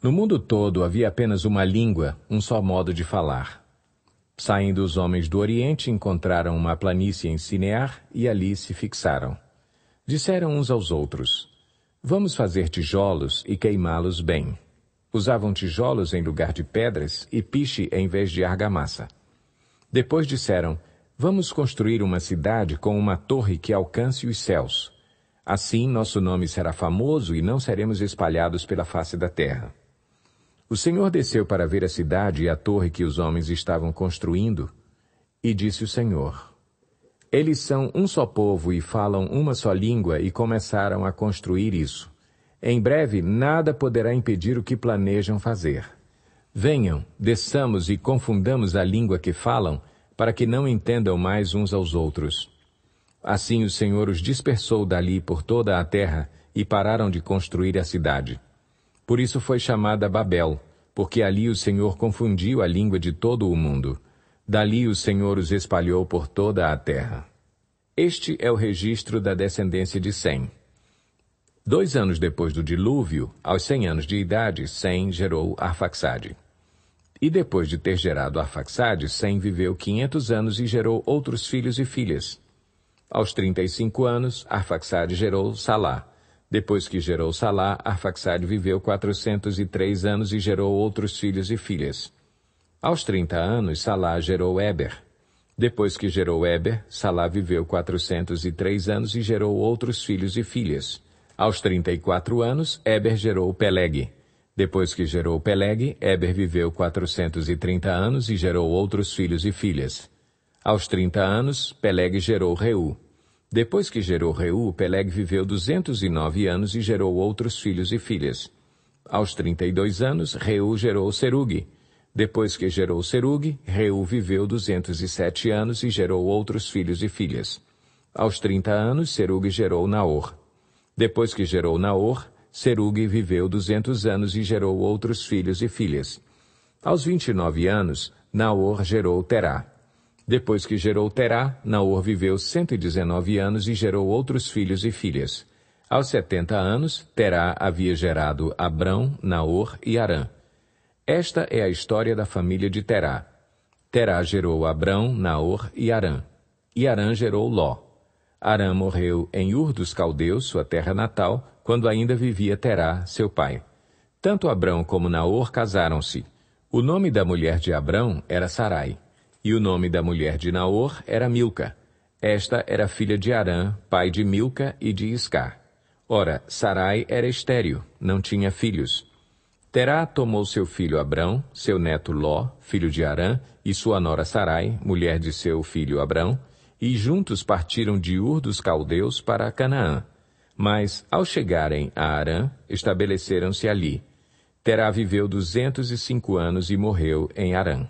No mundo todo havia apenas uma língua, um só modo de falar. Saindo os homens do Oriente, encontraram uma planície em Sinear e ali se fixaram. Disseram uns aos outros, Vamos fazer tijolos e queimá-los bem. Usavam tijolos em lugar de pedras e piche em vez de argamassa. Depois disseram, Vamos construir uma cidade com uma torre que alcance os céus. Assim nosso nome será famoso e não seremos espalhados pela face da terra. O Senhor desceu para ver a cidade e a torre que os homens estavam construindo, e disse o Senhor: Eles são um só povo e falam uma só língua e começaram a construir isso. Em breve nada poderá impedir o que planejam fazer. Venham, desçamos e confundamos a língua que falam, para que não entendam mais uns aos outros. Assim o Senhor os dispersou dali por toda a terra e pararam de construir a cidade. Por isso foi chamada Babel, porque ali o Senhor confundiu a língua de todo o mundo. Dali o Senhor os espalhou por toda a terra. Este é o registro da descendência de Sem. Dois anos depois do dilúvio, aos cem anos de idade, Sem gerou Arfaxade. E depois de ter gerado Arfaxade, Sem viveu quinhentos anos e gerou outros filhos e filhas. Aos trinta e cinco anos, Arfaxade gerou Salá. Depois que gerou Salá, Arfaxad viveu 403 anos e gerou outros filhos e filhas. Aos 30 anos, Salá gerou Eber. Depois que gerou Eber, Salá viveu 403 anos e gerou outros filhos e filhas. Aos 34 anos, Eber gerou Peleg. Depois que gerou Peleg, Eber viveu 430 anos e gerou outros filhos e filhas. Aos 30 anos, Peleg gerou Reu. Depois que gerou Reu, Peleg viveu 209 anos e gerou outros filhos e filhas. Aos 32 anos, Reu gerou Serug. Depois que gerou Serug, Reu viveu 207 anos e gerou outros filhos e filhas. Aos 30 anos, Serug gerou Naor. Depois que gerou Naor, Serug viveu 200 anos e gerou outros filhos e filhas. Aos 29 anos, Naor gerou Terá. Depois que gerou Terá, Naor viveu 119 anos e gerou outros filhos e filhas. Aos 70 anos, Terá havia gerado Abrão, Naor e Arã. Esta é a história da família de Terá. Terá gerou Abrão, Naor e Arã. E Arã gerou Ló. Arã morreu em Ur dos Caldeus, sua terra natal, quando ainda vivia Terá, seu pai. Tanto Abrão como Naor casaram-se. O nome da mulher de Abrão era Sarai. E o nome da mulher de Naor era Milca. Esta era filha de Arã, pai de Milca e de Iscar. Ora, Sarai era estéril, não tinha filhos. Terá tomou seu filho Abrão, seu neto Ló, filho de Arã, e sua nora Sarai, mulher de seu filho Abrão, e juntos partiram de Ur dos Caldeus para Canaã. Mas, ao chegarem a Arã, estabeleceram-se ali. Terá viveu duzentos e cinco anos e morreu em Arã.